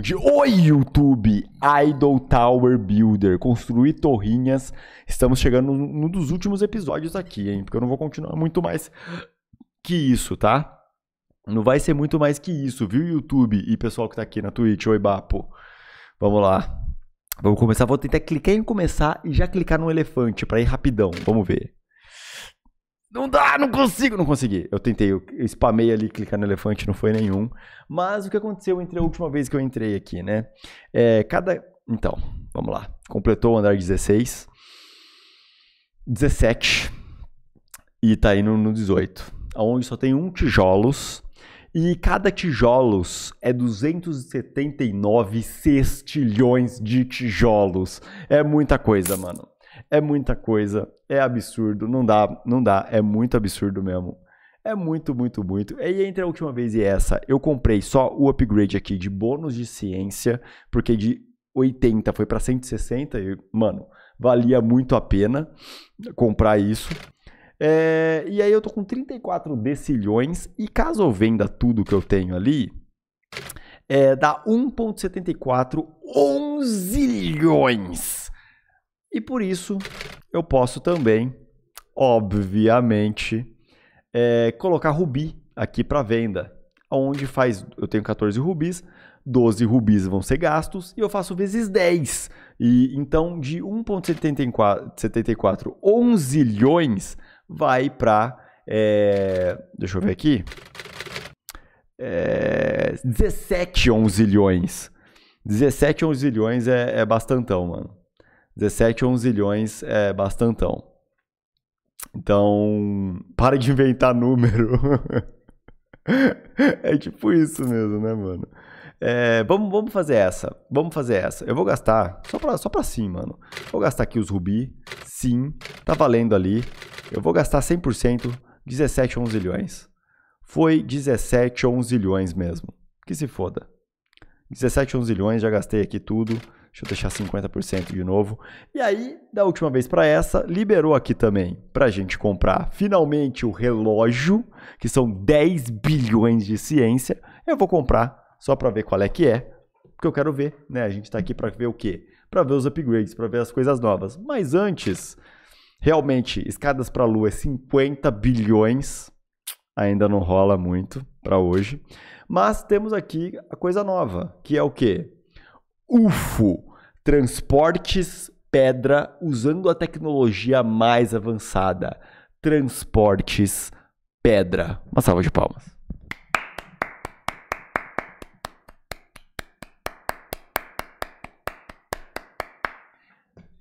de Oi YouTube, Idol Tower Builder, construir torrinhas. Estamos chegando num dos últimos episódios aqui, hein? Porque eu não vou continuar muito mais que isso, tá? Não vai ser muito mais que isso, viu YouTube e pessoal que tá aqui na Twitch, oi Bapo. Vamos lá. Vamos começar, vou tentar clicar em começar e já clicar no elefante para ir rapidão. Vamos ver. Não dá, não consigo, não consegui. Eu tentei, eu spamei ali, clicar no elefante, não foi nenhum. Mas o que aconteceu entre a última vez que eu entrei aqui, né? É, cada. Então, vamos lá. Completou o andar 16, 17 e tá indo no 18, aonde só tem um tijolos. E cada tijolos é 279 sextilhões de tijolos. É muita coisa, mano. É muita coisa, é absurdo, não dá, não dá, é muito absurdo mesmo. É muito, muito, muito. E entre a última vez e é essa, eu comprei só o upgrade aqui de bônus de ciência, porque de 80 foi para 160 e, mano, valia muito a pena comprar isso. É, e aí eu tô com 34 decilhões e caso eu venda tudo que eu tenho ali, é, dá 1.74 milhões. E por isso eu posso também, obviamente, é, colocar rubi aqui para venda. Onde faz, eu tenho 14 rubis, 12 rubis vão ser gastos e eu faço vezes 10. E então de 1.74, 11 milhões vai para, é, deixa eu ver aqui, é, 17 onzilhões. 17 onzilhões é, é bastantão, mano. 17 11 milhões é bastantão. Então, para de inventar número. é tipo isso mesmo, né, mano? É, vamos, vamos fazer essa. Vamos fazer essa. Eu vou gastar, só pra, só pra sim, mano. Vou gastar aqui os rubi. Sim, tá valendo ali. Eu vou gastar 100%, 17 11 milhões. Foi 17 11 milhões mesmo. Que se foda. 17 11 milhões, já gastei aqui tudo. Deixa eu deixar 50% de novo. E aí, da última vez para essa, liberou aqui também para a gente comprar finalmente o relógio, que são 10 bilhões de ciência. Eu vou comprar só para ver qual é que é, porque eu quero ver, né? A gente está aqui para ver o quê? Para ver os upgrades, para ver as coisas novas. Mas antes, realmente, escadas para a lua é 50 bilhões. Ainda não rola muito para hoje. Mas temos aqui a coisa nova, que é o quê? UFO Transportes Pedra usando a tecnologia mais avançada. Transportes Pedra. Uma salva de palmas.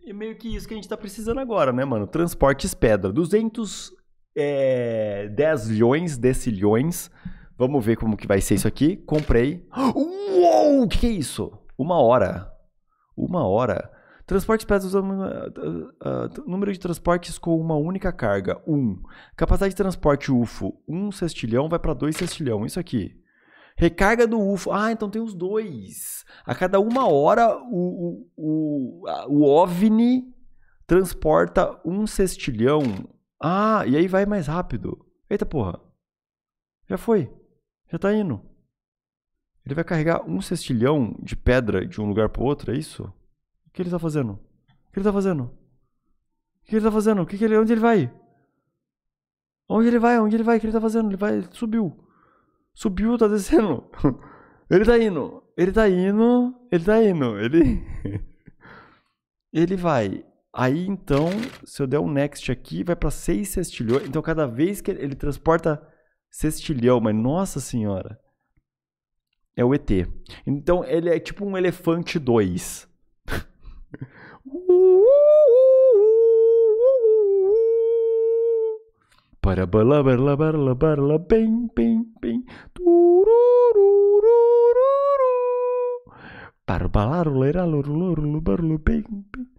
É meio que isso que a gente tá precisando agora, né, mano? Transportes Pedra. 210 é, milhões, decilhões. Vamos ver como que vai ser isso aqui. Comprei. Uou! O que, que é isso? Uma hora. Uma hora. transporte pesados. Uh, uh, número de transportes com uma única carga: 1. Um. Capacidade de transporte UFO: 1 um cestilhão vai para 2 cestilhão Isso aqui. Recarga do UFO. Ah, então tem os dois. A cada uma hora, o, o, o, o OVNI transporta um cestilhão Ah, e aí vai mais rápido. Eita porra. Já foi. Já tá indo. Ele vai carregar um cestilhão de pedra de um lugar para outro, é isso? O que ele está fazendo? O que ele está fazendo? O que ele está fazendo? O que, ele, onde ele vai? Onde ele vai? Onde ele vai? O que ele está fazendo? Ele vai, ele subiu. Subiu, está descendo. Ele está indo. Ele está indo. Ele está indo. Ele ele vai. Aí então, se eu der um next aqui, vai para seis cestilhões. Então cada vez que ele, ele transporta cestilhão, mas nossa senhora é o ET. Então ele é tipo um elefante 2. Para bala bala bala bala bem bem bem para balar bem bem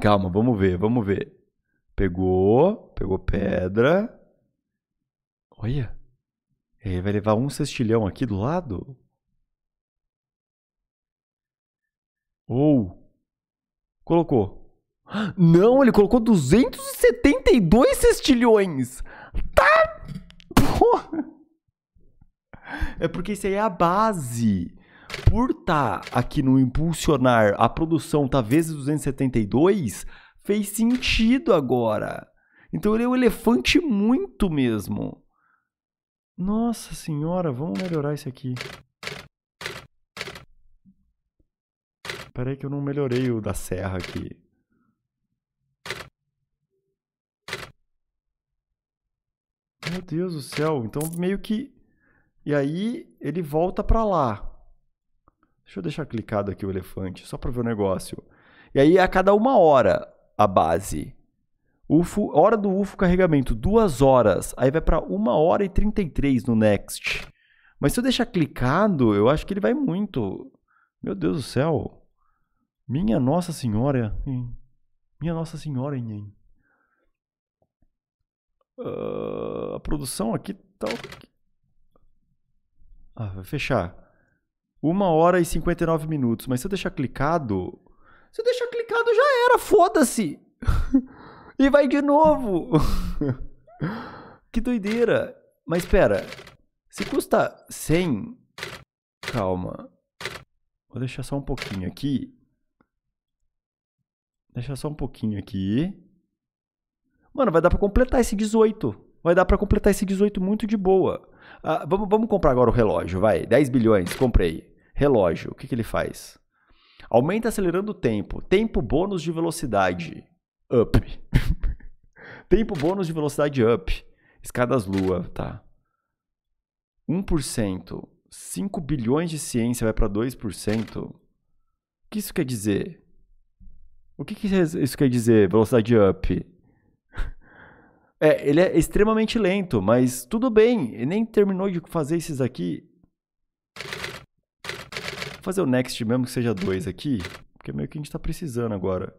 Calma, vamos ver, vamos ver. Pegou, pegou pedra. Olha. Ele é, vai levar um cestilhão aqui do lado? Ou. Oh, colocou. Não, ele colocou 272 cestilhões! Tá! Porra! É porque isso aí é a base. Por estar tá aqui no impulsionar a produção, tá vezes 272, fez sentido agora. Então ele é um elefante muito mesmo. Nossa senhora, vamos melhorar isso aqui. aí que eu não melhorei o da serra aqui. Meu Deus do céu, então meio que... E aí ele volta pra lá. Deixa eu deixar clicado aqui o elefante, só pra ver o negócio. E aí é a cada uma hora a base. UFO, hora do UFO carregamento, duas horas. Aí vai para uma hora e 33 no Next. Mas se eu deixar clicado, eu acho que ele vai muito. Meu Deus do céu. Minha Nossa Senhora. Hein? Minha Nossa Senhora. Hein? Uh, a produção aqui tá. Ah, vai fechar. Uma hora e 59 minutos. Mas se eu deixar clicado. Se eu deixar clicado, já era. Foda-se! E vai de novo. que doideira. Mas espera. Se custa 100... Calma. Vou deixar só um pouquinho aqui. Deixar só um pouquinho aqui. Mano, vai dar para completar esse 18. Vai dar para completar esse 18 muito de boa. Ah, vamos, vamos comprar agora o relógio, vai. 10 bilhões, comprei. Relógio, o que, que ele faz? Aumenta acelerando o tempo. Tempo bônus de velocidade up. Tempo bônus de velocidade up. Escadas lua, tá? 1%. 5 bilhões de ciência vai para 2%. O que isso quer dizer? O que, que isso quer dizer, velocidade up? É, ele é extremamente lento, mas tudo bem. Ele nem terminou de fazer esses aqui. Vou fazer o next mesmo que seja dois aqui, porque é meio que a gente tá precisando agora.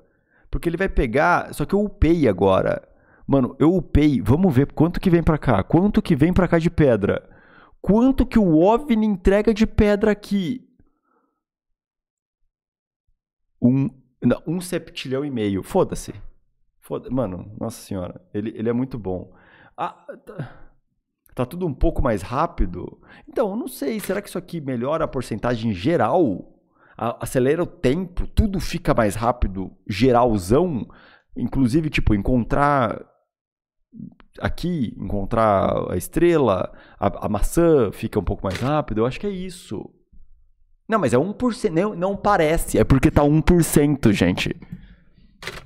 Porque ele vai pegar. Só que eu upei agora. Mano, eu upei. Vamos ver quanto que vem para cá. Quanto que vem para cá de pedra? Quanto que o OVNI entrega de pedra aqui? Um, não, um septilhão e meio. Foda-se. Foda Mano, nossa senhora. Ele, ele é muito bom. Ah, tá, tá tudo um pouco mais rápido? Então, eu não sei. Será que isso aqui melhora a porcentagem geral? acelera o tempo, tudo fica mais rápido, geralzão. Inclusive, tipo, encontrar aqui, encontrar a estrela, a, a maçã fica um pouco mais rápido. Eu acho que é isso. Não, mas é 1%. Não, não parece. É porque tá 1%, gente.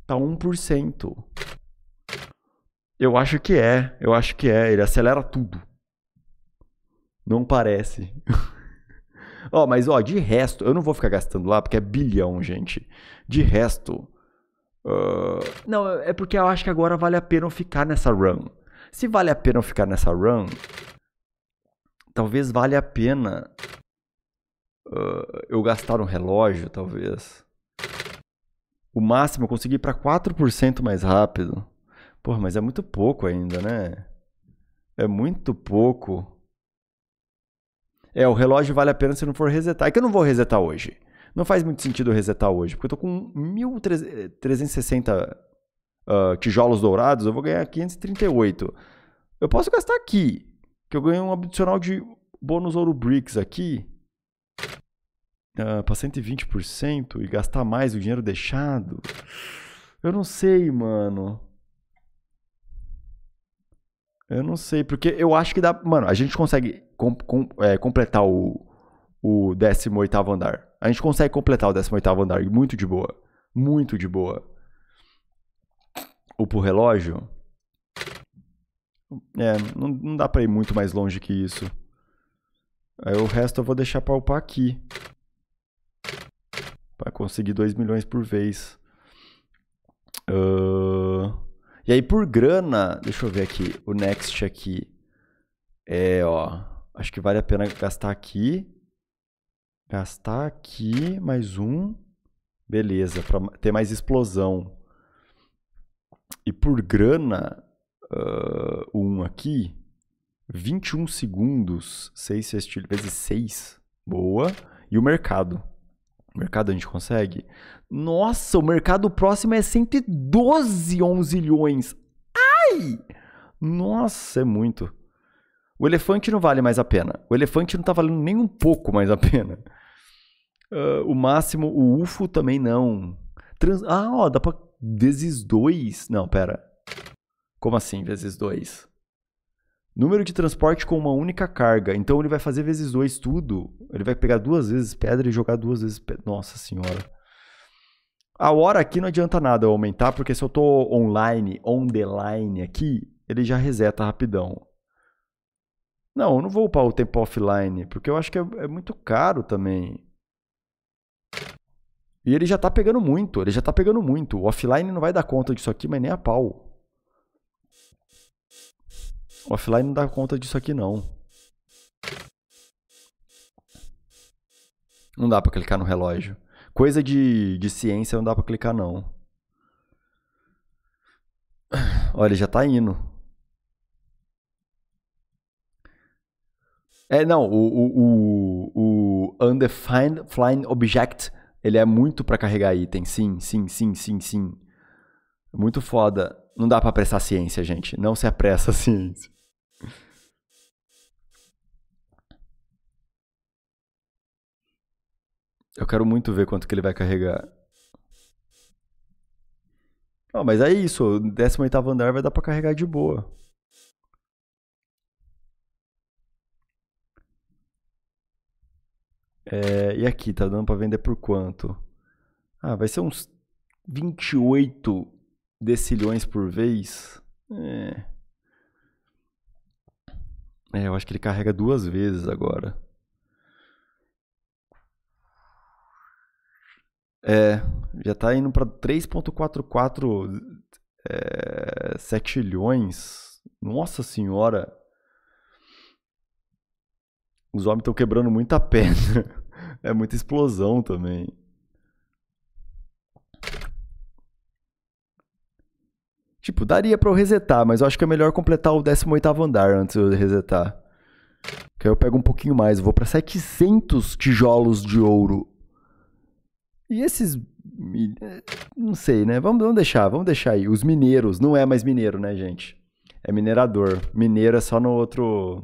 Tá 1%. Eu acho que é. Eu acho que é. Ele acelera tudo. Não parece. Ó, mas ó, de resto, eu não vou ficar gastando lá porque é bilhão, gente. De resto. Uh... Não, é porque eu acho que agora vale a pena eu ficar nessa run. Se vale a pena eu ficar nessa run, talvez valha a pena uh, eu gastar um relógio, talvez. O máximo eu consegui ir para 4% mais rápido. Porra, mas é muito pouco ainda, né? É muito pouco. É, o relógio vale a pena se não for resetar. É que eu não vou resetar hoje. Não faz muito sentido resetar hoje, porque eu tô com 1.360 uh, ah, tijolos dourados, eu vou ganhar 538. Eu posso gastar aqui, que eu ganho um adicional de bônus ouro bricks aqui uh, para 120% e gastar mais o dinheiro deixado. Eu não sei, mano. Eu não sei, porque eu acho que dá. Mano, a gente consegue com, com, é, completar o, o 18 andar. A gente consegue completar o 18 andar muito de boa. Muito de boa. O pro relógio. É, não, não dá pra ir muito mais longe que isso. Aí o resto eu vou deixar pra upar aqui. Pra conseguir 2 milhões por vez. Uh... E aí por grana, deixa eu ver aqui. O next aqui. É, ó. Acho que vale a pena gastar aqui. Gastar aqui, mais um. Beleza, para ter mais explosão. E por grana, uh, um aqui. 21 segundos, 6 sextilhos, vezes 6. Boa. E o mercado. O mercado a gente consegue? Nossa, o mercado próximo é 112 milhões. Ai! Nossa, é muito. O elefante não vale mais a pena. O elefante não está valendo nem um pouco mais a pena. Uh, o máximo, o UFO também não. Trans... Ah, ó, dá pra. Vezes dois? Não, pera. Como assim, vezes dois? Número de transporte com uma única carga. Então ele vai fazer vezes dois tudo. Ele vai pegar duas vezes pedra e jogar duas vezes pedra. Nossa senhora. A hora aqui não adianta nada eu aumentar, porque se eu tô online, on the line aqui, ele já reseta rapidão. Não, eu não vou upar o tempo offline, porque eu acho que é, é muito caro também. E ele já tá pegando muito, ele já tá pegando muito. O offline não vai dar conta disso aqui, mas nem a pau. O offline não dá conta disso aqui, não. Não dá pra clicar no relógio. Coisa de, de ciência não dá pra clicar, não. Olha, ele já tá indo. É, não, o, o, o, o Undefined Flying Object, ele é muito para carregar item, sim, sim, sim, sim, sim. Muito foda. Não dá para apressar a ciência, gente. Não se apressa a ciência. Eu quero muito ver quanto que ele vai carregar. mas é isso. O 18 andar vai dar para carregar de boa. É, e aqui, tá dando para vender por quanto? Ah, vai ser uns 28 decilhões por vez? É. É, eu acho que ele carrega duas vezes agora. É, já tá indo para 3.44 é, setilhões. Nossa senhora, os homens estão quebrando muita pedra. É muita explosão também. Tipo, daria pra eu resetar, mas eu acho que é melhor completar o 18º andar antes de eu resetar. Que aí eu pego um pouquinho mais, vou pra 700 tijolos de ouro. E esses... Não sei, né? Vamos, vamos deixar, vamos deixar aí. Os mineiros, não é mais mineiro, né, gente? É minerador. Mineiro é só no outro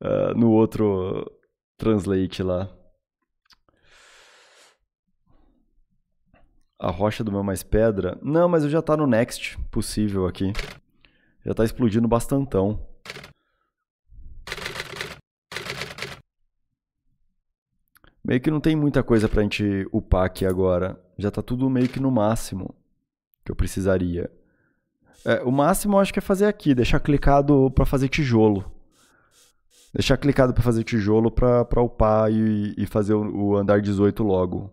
uh, no outro translate lá. A rocha do meu mais pedra. Não, mas eu já tá no next possível aqui. Já tá explodindo bastantão. Meio que não tem muita coisa pra gente upar aqui agora. Já tá tudo meio que no máximo que eu precisaria. É, o máximo eu acho que é fazer aqui, deixar clicado para fazer tijolo. Deixar clicado para fazer tijolo para upar e, e fazer o, o andar 18 logo.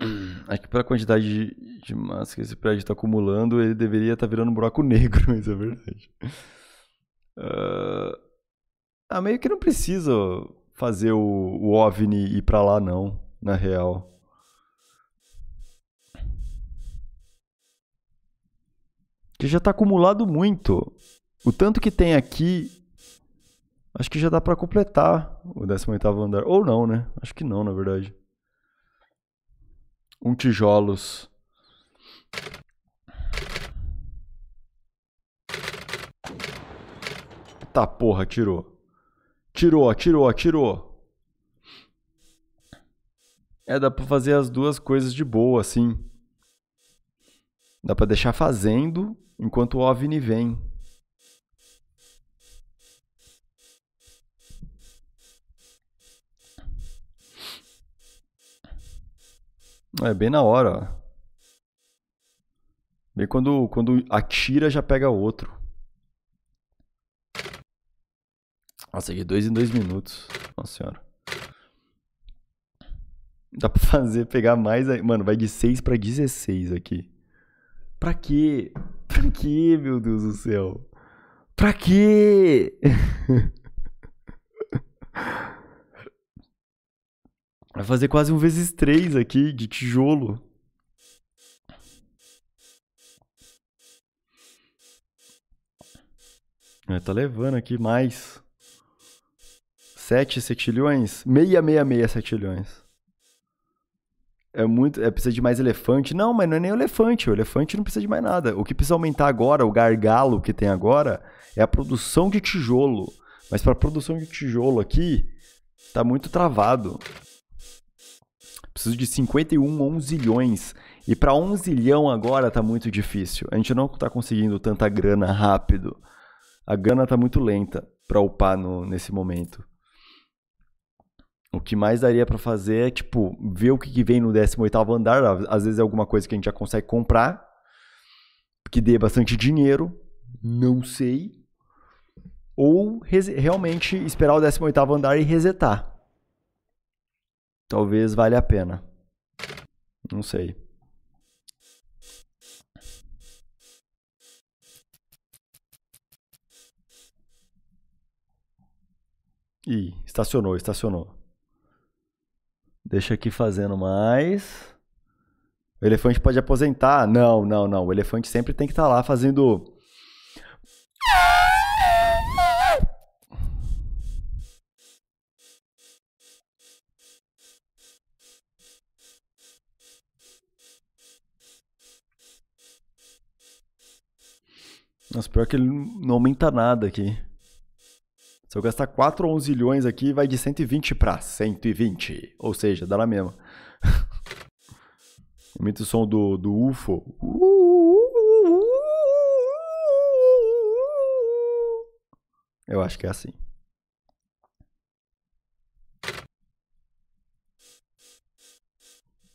Acho é que pela quantidade de, de massa que esse prédio está acumulando, ele deveria estar tá virando um buraco negro, mas é verdade. Uh, ah, meio que não precisa fazer o, o OVNI ir para lá não, na real. Que já está acumulado muito. O tanto que tem aqui, acho que já dá para completar o 18 andar. Ou não, né? Acho que não, na verdade. Um tijolos. Tá porra, tirou. Tirou, tirou, tirou. É, dá pra fazer as duas coisas de boa, assim. Dá pra deixar fazendo enquanto o OVNI vem. É bem na hora. Ó. Bem quando, quando atira já pega outro. Nossa, de dois em dois minutos. Nossa senhora. Dá pra fazer, pegar mais aí. Mano, vai de 6 pra 16 aqui. Pra quê? Pra quê, meu Deus do céu? Pra quê? Vai fazer quase um vezes três aqui de tijolo. É, tá levando aqui mais. sete setilhões? meia setilhões. É muito. É, precisa de mais elefante. Não, mas não é nem o elefante. O elefante não precisa de mais nada. O que precisa aumentar agora, o gargalo que tem agora, é a produção de tijolo. Mas para produção de tijolo aqui, tá muito travado. Preciso de 51 onzilhões. E para onzilhão agora tá muito difícil. A gente não tá conseguindo tanta grana rápido. A grana tá muito lenta para upar no, nesse momento. O que mais daria para fazer é, tipo, ver o que, que vem no 18 andar. Às vezes é alguma coisa que a gente já consegue comprar, que dê bastante dinheiro, não sei. Ou realmente esperar o 18 andar e resetar talvez valha a pena. Não sei. Ih, estacionou, estacionou. Deixa aqui fazendo mais. O elefante pode aposentar? Não, não, não. O elefante sempre tem que estar tá lá fazendo Nossa, pior que ele não aumenta nada aqui. Se eu gastar 4 ou 11 milhões aqui, vai de 120 pra 120. Ou seja, dá na mesma. Imita o som do, do UFO. Eu acho que é assim.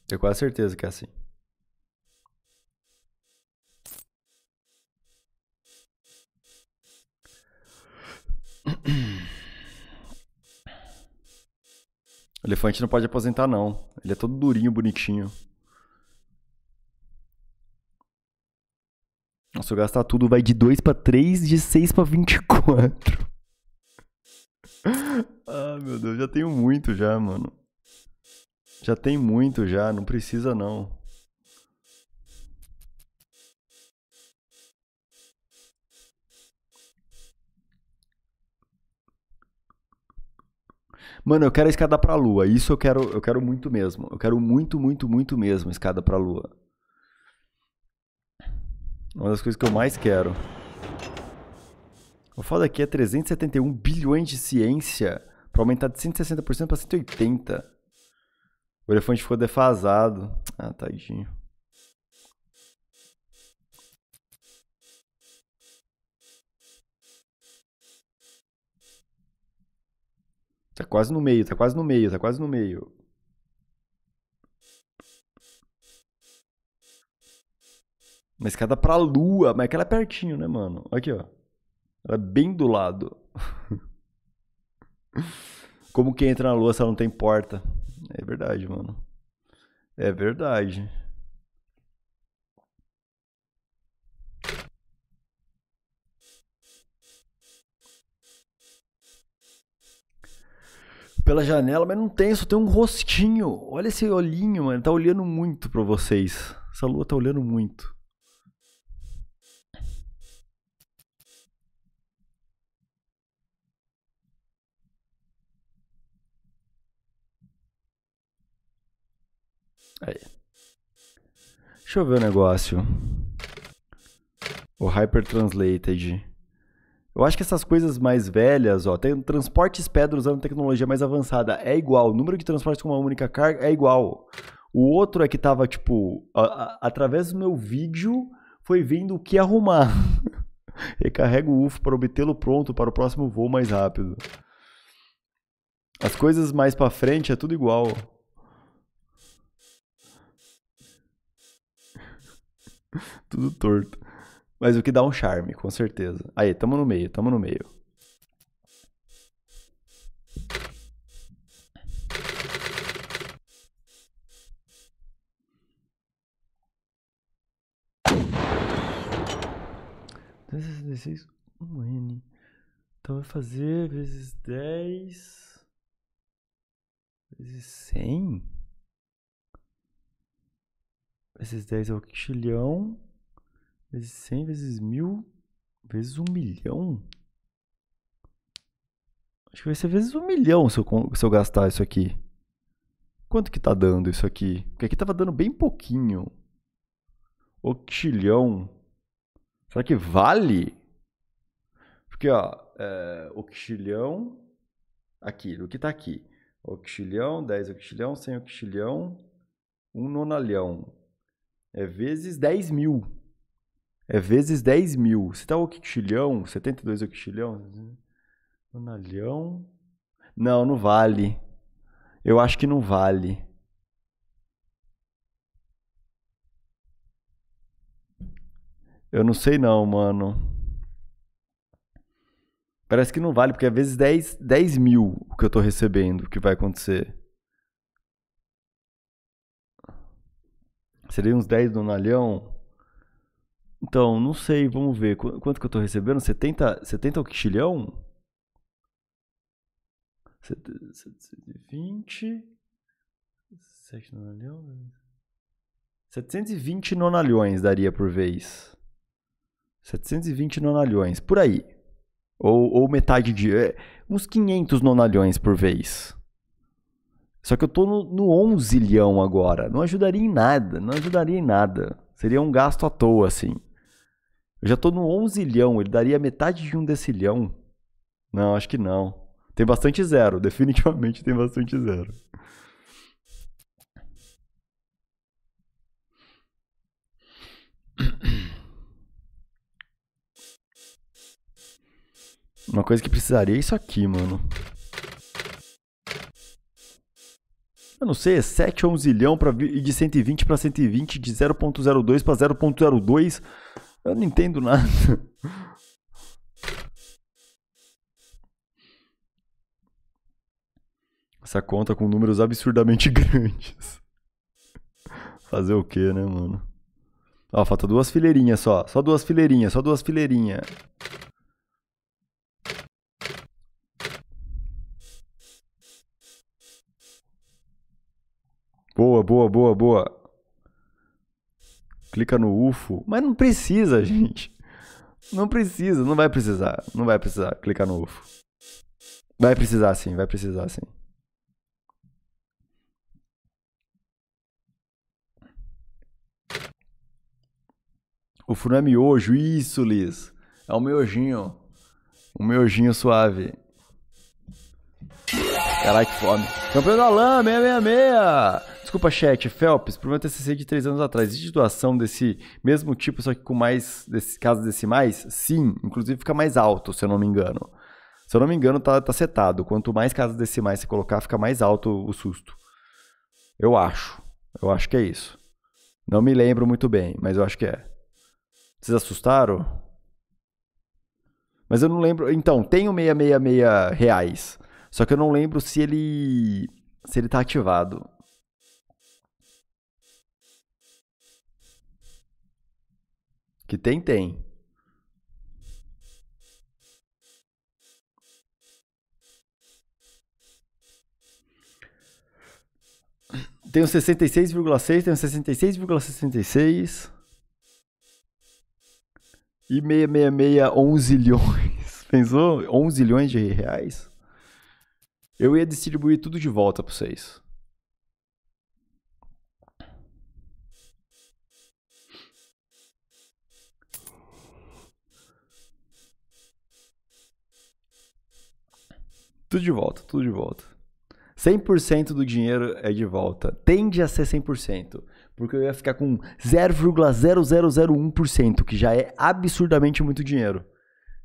Tenho quase certeza que é assim. Elefante não pode aposentar, não. Ele é todo durinho, bonitinho. Nossa, eu gastar tudo vai de 2 pra 3, de 6 pra 24. ah, meu Deus, já tenho muito já, mano. Já tem muito já, não precisa não. Mano, eu quero a escada pra lua. Isso eu quero, eu quero muito mesmo. Eu quero muito, muito, muito mesmo escada pra lua. Uma das coisas que eu mais quero. O foda aqui é 371 bilhões de ciência para aumentar de 160% para 180. O elefante ficou defasado. Ah, tadinho. Tá quase no meio, tá quase no meio, tá quase no meio. Uma escada pra lua, mas aquela é pertinho, né, mano? Aqui, ó. Ela é bem do lado. Como que entra na lua se ela não tem porta? É verdade, mano. É verdade. pela janela, mas não tem, só tem um rostinho. Olha esse olhinho, mano. Tá olhando muito pra vocês. Essa lua tá olhando muito. Aí. Deixa eu ver o um negócio. O Hyper Translated. Eu acho que essas coisas mais velhas, ó, tem transportes pedra usando tecnologia mais avançada, é igual. O número de transportes com uma única carga é igual. O outro é que tava, tipo, a, a, através do meu vídeo foi vindo o que arrumar. Recarrega o UFO para obtê-lo pronto para o próximo voo mais rápido. As coisas mais para frente é tudo igual. tudo torto. Mas o que dá um charme, com certeza. Aí, tamo no meio, tamo no meio. Vezes 16, n Então vai fazer vezes 10. Vezes 100. Vezes 10 é o quintilhão. Vezes 100, vezes 1000, vezes 1 milhão? Acho que vai ser vezes 1 milhão se eu, se eu gastar isso aqui. Quanto que tá dando isso aqui? Porque aqui tava dando bem pouquinho. Octilhão. Será que vale? Porque, ó, é, octilhão. Aqui, o que tá aqui? Octilhão, 10 octilhão, 100 octilhão, 1 nonalhão. É vezes 10 mil é vezes 10 mil. Se tá o quintilhão, 72 é o quintilhão? Banalhão. Não, não vale. Eu acho que não vale. Eu não sei não, mano. Parece que não vale, porque é vezes 10, 10 mil o que eu tô recebendo, o que vai acontecer. Seria uns 10 donalhão? Então, não sei, vamos ver. Quanto que eu tô recebendo? 70, 70 o quixilhão? 720. 7 nonalhões? 720 nonalhões daria por vez. 720 nonalhões, por aí. Ou, ou metade de. É, uns 500 nonalhões por vez. Só que eu tô no, no 11 agora. Não ajudaria em nada, não ajudaria em nada. Seria um gasto à toa, assim. Eu já tô no onzilhão, ele daria metade de um decilhão. Não, acho que não. Tem bastante zero, definitivamente tem bastante zero. Uma coisa que precisaria é isso aqui, mano. Eu não sei, é 7 ou 11 ilhão pra, e de 120 para 120, de 0.02 para 0.02 eu não entendo nada. Essa conta com números absurdamente grandes. Fazer o que, né, mano? Ó, falta duas fileirinhas só. Só duas fileirinhas, só duas fileirinhas. Boa, boa, boa, boa clica no UFO. Mas não precisa, gente. Não precisa, não vai precisar. Não vai precisar clicar no UFO. Vai precisar sim, vai precisar sim. O furão é miojo, isso, Liz. É um miojinho. Um miojinho suave. Caraca, que fome. Campeão da LAN, 666. É Desculpa, chat. Phelps, para o meu TCC de três anos atrás, existe doação desse mesmo tipo, só que com mais desse, casos decimais? Sim, inclusive fica mais alto, se eu não me engano. Se eu não me engano, tá, tá setado. Quanto mais casas decimais você colocar, fica mais alto o susto. Eu acho. Eu acho que é isso. Não me lembro muito bem, mas eu acho que é. Vocês assustaram? Mas eu não lembro. Então, tem o 666 reais. Só que eu não lembro se ele. se ele tá ativado. Que tem, tem. Tem seis 66,6, tem tenho sessenta e 666, 11 milhões. Pensou? 11 milhões de reais? Eu ia distribuir tudo de volta para vocês. Tudo de volta, tudo de volta. 100% do dinheiro é de volta. Tende a ser 100%, porque eu ia ficar com 0,0001%, que já é absurdamente muito dinheiro.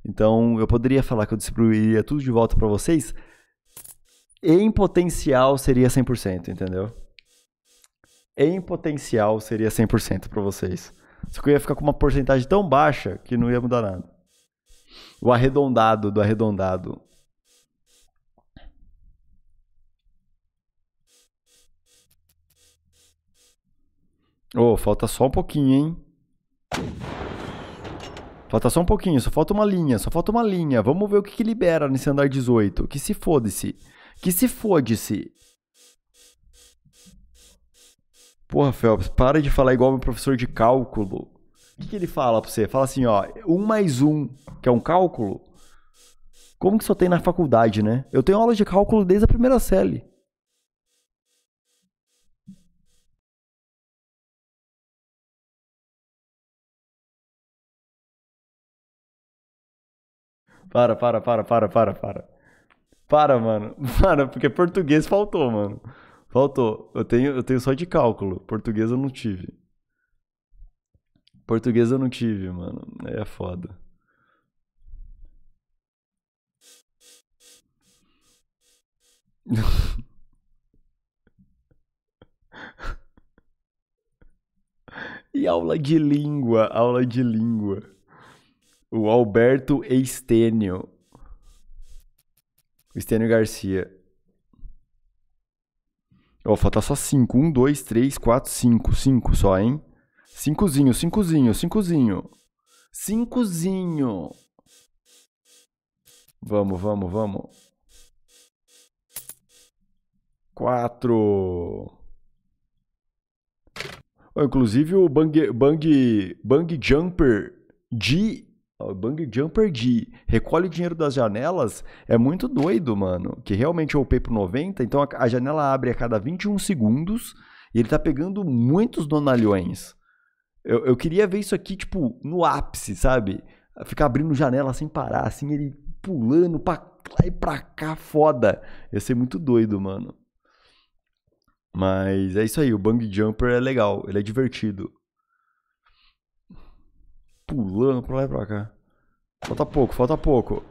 Então, eu poderia falar que eu distribuiria tudo de volta para vocês, em potencial seria 100%, entendeu? Em potencial seria 100% para vocês. Só que eu ia ficar com uma porcentagem tão baixa que não ia mudar nada. O arredondado do arredondado Oh, falta só um pouquinho, hein? Falta só um pouquinho, só falta uma linha, só falta uma linha. Vamos ver o que, que libera nesse andar 18. Que se fode-se. Que se fode-se. Porra, Phelps, para de falar igual meu professor de cálculo. O que, que ele fala pra você? Fala assim, ó, 1 um mais 1, um, que é um cálculo. Como que só tem na faculdade, né? Eu tenho aula de cálculo desde a primeira série. Para, para, para, para, para, para. Para, mano. Para, porque português faltou, mano. Faltou. Eu tenho, eu tenho só de cálculo. Português eu não tive. Português eu não tive, mano. É foda. e aula de língua, aula de língua. O Alberto Estênio. O Estênio Garcia. Ó, oh, falta só 5. 1, 2, 3, 4, 5. 5 só, hein? 5zinho, 5zinho, 5zinho. 5zinho. Vamos, vamos, vamos. 4. Oh, inclusive o Bang, Bang, Bang Jumper de o bang jumper de recolhe dinheiro das janelas é muito doido, mano. Que realmente eu upei pro 90, então a, a janela abre a cada 21 segundos e ele tá pegando muitos donalhões. Eu, eu queria ver isso aqui, tipo, no ápice, sabe? Ficar abrindo janela sem parar, assim, ele pulando pra lá e pra cá, foda. Ia ser muito doido, mano. Mas é isso aí, o Bang Jumper é legal, ele é divertido. Pulando pra lá e pra cá. Falta pouco, falta pouco.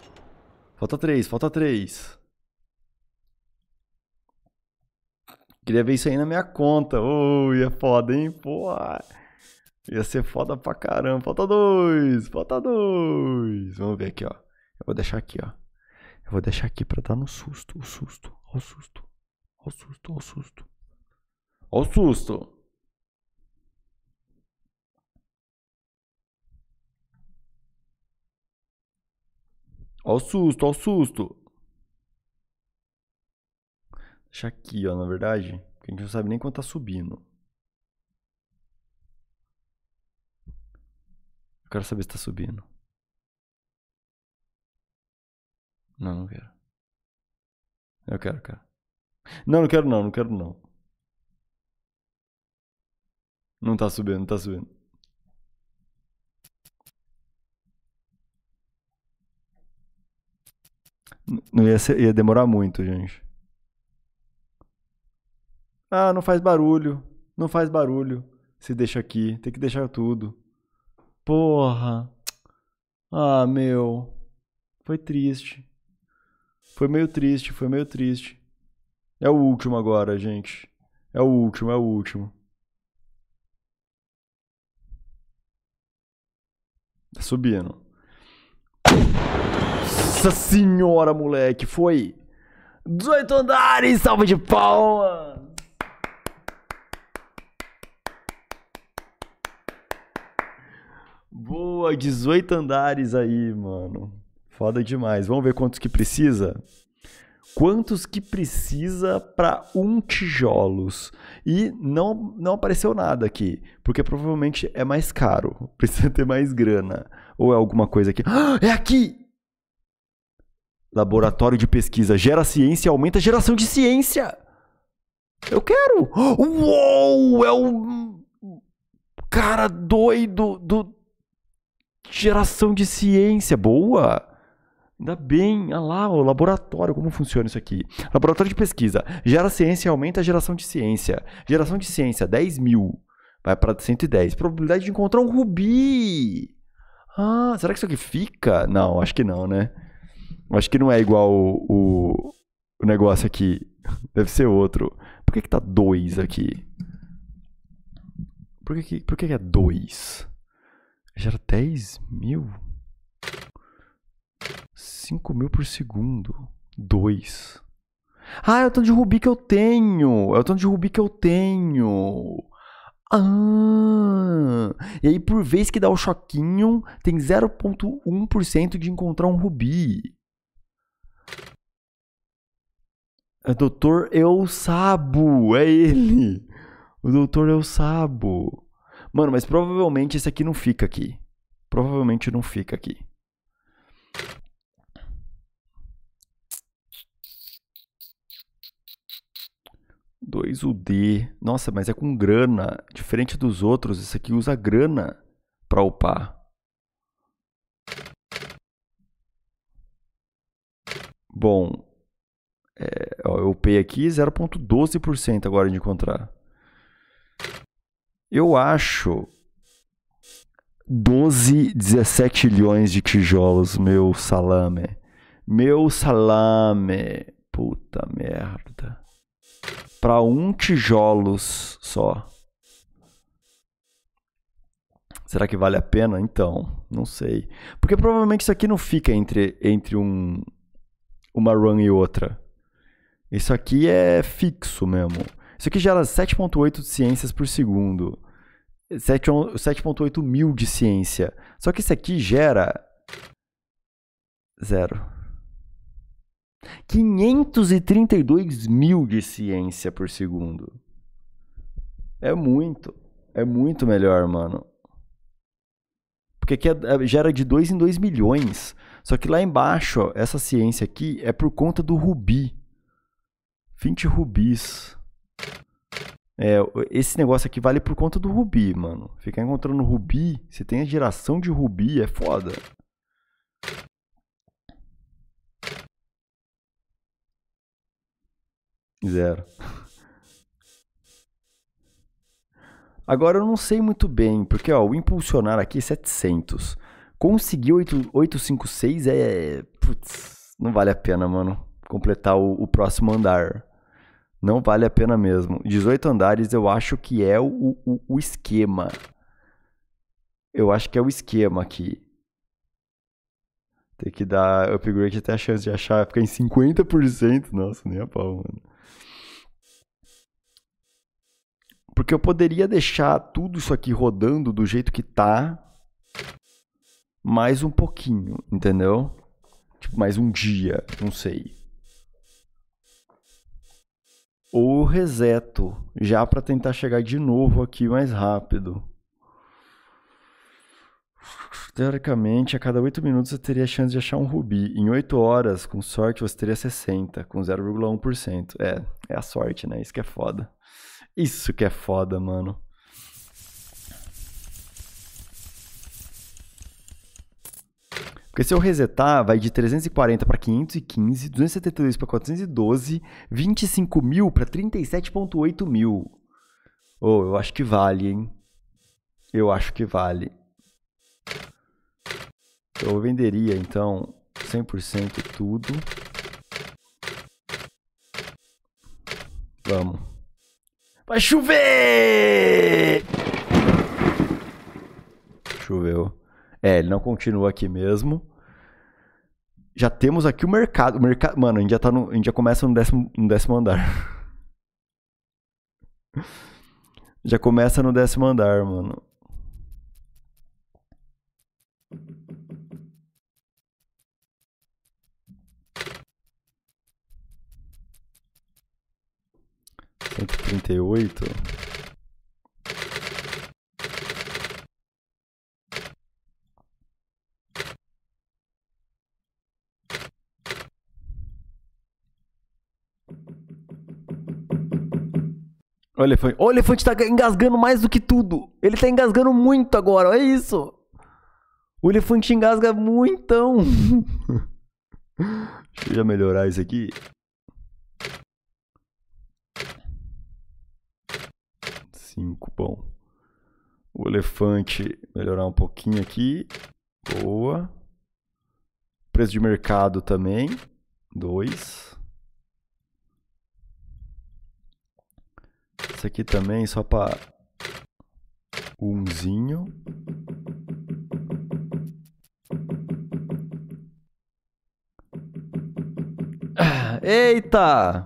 Falta três, falta três. Queria ver isso aí na minha conta. Oh, ia foda, hein? Pô, ia ser foda pra caramba. Falta dois, falta dois. Vamos ver aqui, ó. Eu vou deixar aqui, ó. Eu vou deixar aqui pra dar no susto. O susto, o susto. Ó o susto, ó o susto. Ó o susto. Ó o susto, ó o susto. Deixa aqui, ó, na verdade. Porque a gente não sabe nem quanto tá subindo. Eu quero saber se tá subindo. Não, não quero. Eu quero, cara. Não, não quero não, não quero não. Não tá subindo, não tá subindo. Não ia, ser, ia demorar muito, gente. Ah, não faz barulho. Não faz barulho. Se deixa aqui. Tem que deixar tudo. Porra. Ah, meu. Foi triste. Foi meio triste, foi meio triste. É o último agora, gente. É o último, é o último. Tá subindo. Nossa senhora, moleque, foi 18 andares, salva de palma. Boa, 18 andares aí, mano. Foda demais. Vamos ver quantos que precisa? Quantos que precisa para um tijolos? E não, não apareceu nada aqui, porque provavelmente é mais caro. Precisa ter mais grana. Ou é alguma coisa aqui. Ah, é aqui! Laboratório de pesquisa gera ciência e aumenta a geração de ciência. Eu quero. Uou! É o cara doido do geração de ciência. Boa! Ainda bem, olha lá, o laboratório, como funciona isso aqui? Laboratório de pesquisa. Gera ciência e aumenta a geração de ciência. Geração de ciência, 10 mil. Vai para 110. Probabilidade de encontrar um rubi. Ah, será que isso aqui fica? Não, acho que não, né? Acho que não é igual o, o, o negócio aqui. Deve ser outro. Por que, que tá dois aqui? Por que, que, por que, que é dois? Gera era 10 mil? 5 mil por segundo. 2. Ah, é o tanto de rubi que eu tenho. É o tanto de rubi que eu tenho. Ah! E aí, por vez que dá o choquinho, tem 0,1% de encontrar um rubi. É doutor Eu Sabo, é ele. O doutor Eu Sabo. Mano, mas provavelmente esse aqui não fica aqui. Provavelmente não fica aqui. Dois UD. Nossa, mas é com grana. Diferente dos outros, esse aqui usa grana pra upar. Bom, é, ó, eu pei aqui 0,12% agora de encontrar. Eu acho 12, 17 milhões de tijolos, meu salame. Meu salame. Puta merda. Pra um tijolos só. Será que vale a pena? Então, não sei. Porque provavelmente isso aqui não fica entre, entre um, uma run e outra. Isso aqui é fixo mesmo. Isso aqui gera 7.8 ciências por segundo. 7.8 mil de ciência. Só que isso aqui gera... Zero. 532 mil de ciência por segundo. É muito. É muito melhor, mano. Porque aqui é, é, gera de 2 em 2 milhões. Só que lá embaixo, ó, essa ciência aqui é por conta do rubi. 20 rubis. É, esse negócio aqui vale por conta do rubi, mano. Ficar encontrando rubi, você tem a geração de rubi, é foda. Zero. Agora eu não sei muito bem, porque ó, o impulsionar aqui é 700. Conseguir 8, 856 é... Putz, não vale a pena, mano, completar o, o próximo andar. Não vale a pena mesmo. 18 andares eu acho que é o, o, o esquema. Eu acho que é o esquema aqui. Tem que dar upgrade até a chance de achar. Ficar em 50%. Nossa, nem a pau, mano. Porque eu poderia deixar tudo isso aqui rodando do jeito que tá. Mais um pouquinho, entendeu? Tipo, mais um dia, não sei ou reseto, já para tentar chegar de novo aqui mais rápido. Teoricamente, a cada 8 minutos você teria a chance de achar um rubi. Em 8 horas, com sorte, você teria 60, com 0,1%. É, é a sorte, né? Isso que é foda. Isso que é foda, mano. Porque se eu resetar, vai de 340 para 515, 272 para 412, 25 mil para 37.8 mil. Oh, eu acho que vale, hein? Eu acho que vale. Eu venderia, então, 100% tudo. Vamos. Vai chover! Choveu. É, ele não continua aqui mesmo. Já temos aqui o mercado. O mercado mano, a gente já, tá no, a gente já começa no décimo, no décimo andar. já começa no décimo andar, mano. Cento e trinta e oito. O elefante. O elefante tá engasgando mais do que tudo. Ele tá engasgando muito agora, olha isso. O elefante engasga muitão. Deixa eu já melhorar isso aqui. Cinco, bom. O elefante melhorar um pouquinho aqui. Boa. Preço de mercado também. Dois. Isso aqui também, só para umzinho. Ah, eita!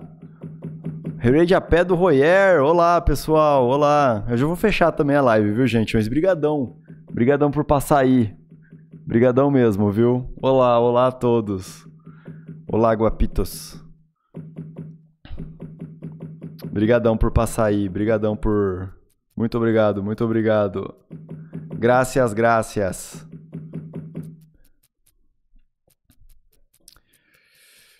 Herede a pé do Royer. Olá, pessoal. Olá. Eu já vou fechar também a live, viu, gente? Mas brigadão. Brigadão por passar aí. Brigadão mesmo, viu? Olá, olá a todos. Olá, guapitos. Obrigadão por passar aí, obrigadão por... Muito obrigado, muito obrigado. Graças, graças.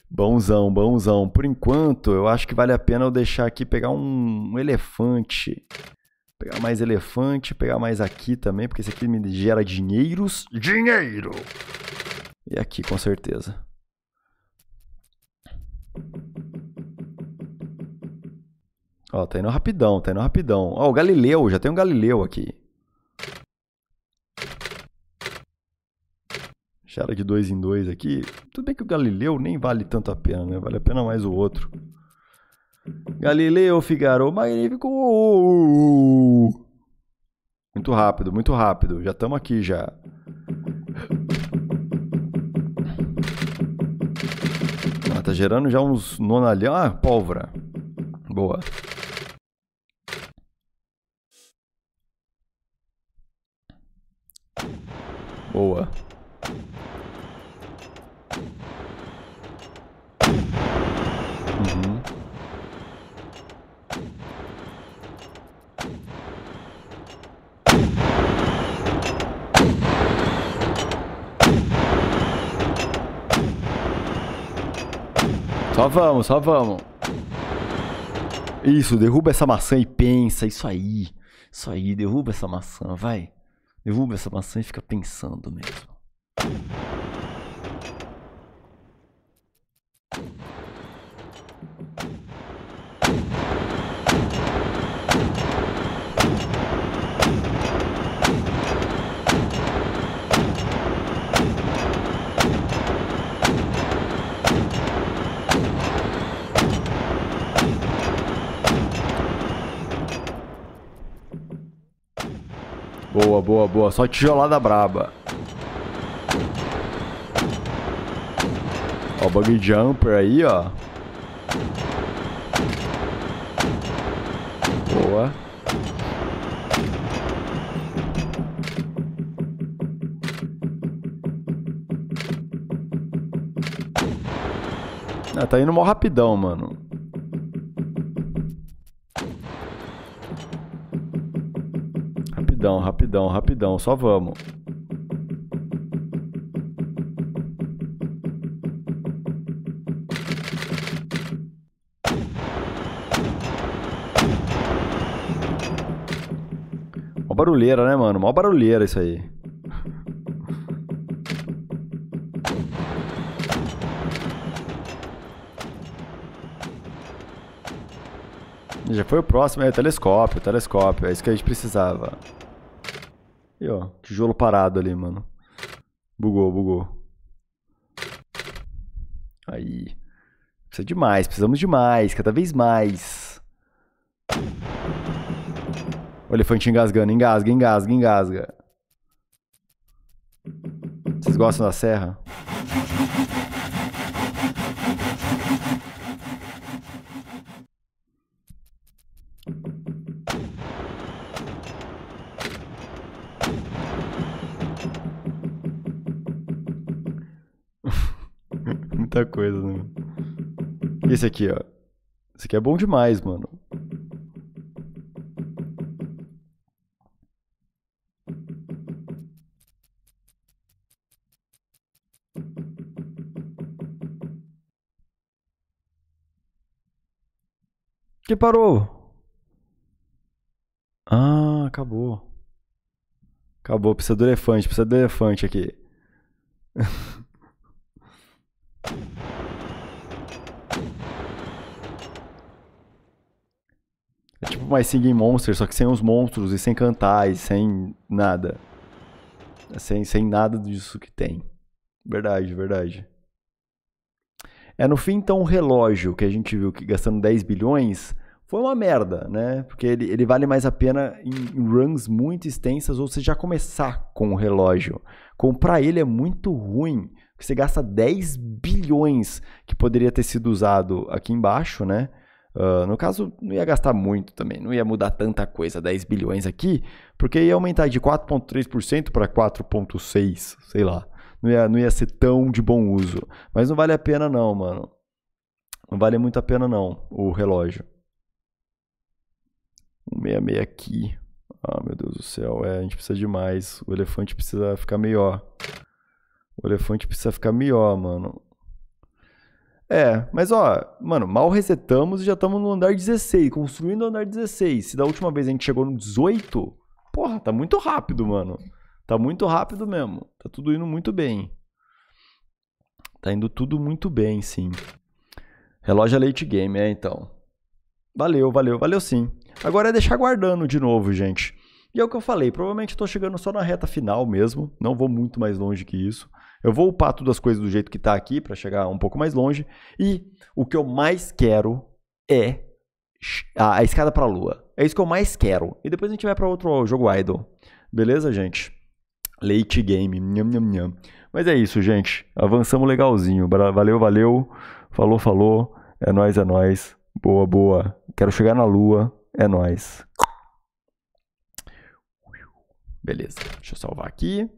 Bonzão, bonzão. Por enquanto, eu acho que vale a pena eu deixar aqui pegar um, um elefante. Pegar mais elefante, pegar mais aqui também, porque esse aqui me gera dinheiros. Dinheiro! E aqui, com certeza. Ó, tá indo rapidão, tá indo rapidão. Ó, o Galileu, já tem um Galileu aqui. Deixaram de dois em dois aqui. Tudo bem que o Galileu nem vale tanto a pena, né? Vale a pena mais o outro. Galileu, Figaro, magnífico! Uh, uh, uh, muito rápido, muito rápido. Já estamos aqui já. Ah, tá gerando já uns nonalhão. Ah, pólvora. Boa. Boa. Uhum. Só vamos, só vamos. Isso, derruba essa maçã e pensa. Isso aí. Isso aí, derruba essa maçã, vai. Derruba essa maçã e fica pensando mesmo. Boa, boa, boa. Só tijolada braba. Ó, bug jumper aí, ó. Boa. Ah, tá indo mó rapidão, mano. rapidão, rapidão, rapidão, só vamos. Mó barulheira, né, mano? Mó barulheira isso aí. Já foi o próximo, é o telescópio, o telescópio, é isso que a gente precisava. E ó, tijolo parado ali, mano. Bugou, bugou. Aí. Precisa de mais, precisamos de mais, cada vez mais. O elefante engasgando, engasga, engasga, engasga. Vocês gostam da serra? muita coisa, né? Esse aqui, ó. Esse aqui é bom demais, mano. Que parou? Ah, acabou. Acabou, precisa do elefante, precisa do elefante aqui. tipo mais Singing Monster, só que sem os monstros e sem cantar e sem nada. Sem, sem nada disso que tem. Verdade, verdade. É no fim, então, o relógio que a gente viu que gastando 10 bilhões foi uma merda, né? Porque ele, ele vale mais a pena em runs muito extensas ou você já começar com o relógio. Comprar ele é muito ruim, porque você gasta 10 bilhões que poderia ter sido usado aqui embaixo, né? Ah, no caso, não ia gastar muito também, não ia mudar tanta coisa, 10 bilhões aqui, porque ia aumentar de 4,3% para 4,6%, sei lá. Não ia, não ia ser tão de bom uso. Mas não vale a pena, não, mano. Não vale muito a pena, não, o relógio. 166 aqui. Ah, meu Deus do céu, é, a gente precisa de mais. O elefante precisa ficar melhor. O elefante precisa ficar melhor, mano. É, mas ó, mano, mal resetamos e já estamos no andar 16, construindo o andar 16. Se da última vez a gente chegou no 18, porra, tá muito rápido, mano. Tá muito rápido mesmo. Tá tudo indo muito bem. Tá indo tudo muito bem, sim. Relógio é late game, é então. Valeu, valeu, valeu sim. Agora é deixar guardando de novo, gente. E é o que eu falei, provavelmente estou chegando só na reta final mesmo, não vou muito mais longe que isso. Eu vou upar todas as coisas do jeito que está aqui para chegar um pouco mais longe. E o que eu mais quero é a, a escada para a lua. É isso que eu mais quero. E depois a gente vai para outro jogo idle. Beleza, gente? Late game. Nham, nham, nham. Mas é isso, gente. Avançamos legalzinho. Valeu, valeu. Falou, falou. É nós, é nós. Boa, boa. Quero chegar na lua. É nós. Beleza. Deixa eu salvar aqui.